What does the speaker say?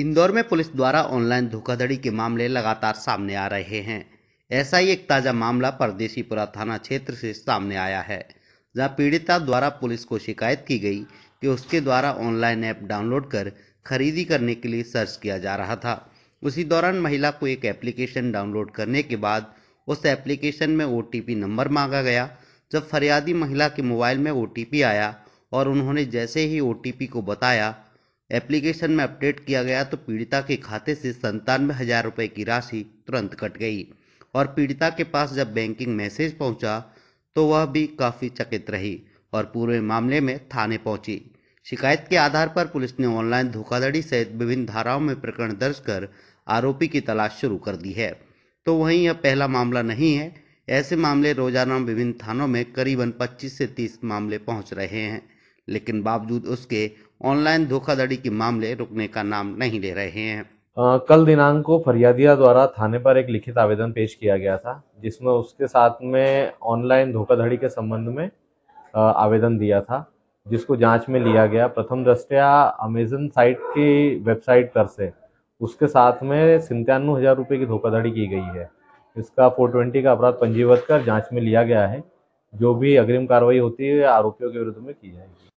इंदौर में पुलिस द्वारा ऑनलाइन धोखाधड़ी के मामले लगातार सामने आ रहे हैं ऐसा ही एक ताज़ा मामला परदेसीपुरा थाना क्षेत्र से सामने आया है जहां पीड़िता द्वारा पुलिस को शिकायत की गई कि उसके द्वारा ऑनलाइन ऐप डाउनलोड कर खरीदी करने के लिए सर्च किया जा रहा था उसी दौरान महिला को एक एप्लीकेशन डाउनलोड करने के बाद उस एप्लीकेशन में ओ नंबर मांगा गया जब फरियादी महिला के मोबाइल में ओ आया और उन्होंने जैसे ही ओ को बताया एप्लीकेशन में अपडेट किया गया तो पीड़िता के खाते से संतानवे हजार रुपये की राशि तुरंत कट गई और पीड़िता के पास जब बैंकिंग मैसेज पहुंचा तो वह भी काफ़ी चकित रही और पूरे मामले में थाने पहुंची शिकायत के आधार पर पुलिस ने ऑनलाइन धोखाधड़ी सहित विभिन्न धाराओं में प्रकरण दर्ज कर आरोपी की तलाश शुरू कर दी है तो वहीं यह पहला मामला नहीं है ऐसे मामले रोजाना विभिन्न थानों में करीबन 25 से 30 मामले पहुंच रहे हैं लेकिन बावजूद उसके ऑनलाइन धोखाधड़ी के मामले रुकने का नाम नहीं ले रहे हैं आ, कल दिनांक को फरियादिया द्वारा थाने पर एक लिखित आवेदन पेश किया गया था जिसमें उसके साथ में ऑनलाइन धोखाधड़ी के संबंध में आ, आवेदन दिया था जिसको जांच में लिया गया प्रथम दृष्टया अमेजन साइट की वेबसाइट पर से उसके साथ में सन्तानवे हज़ार रुपये की धोखाधड़ी की गई है इसका फोर ट्वेंटी का अपराध पंजीबद्ध कर जांच में लिया गया है जो भी अग्रिम कार्रवाई होती है आरोपियों के विरुद्ध में की जाएगी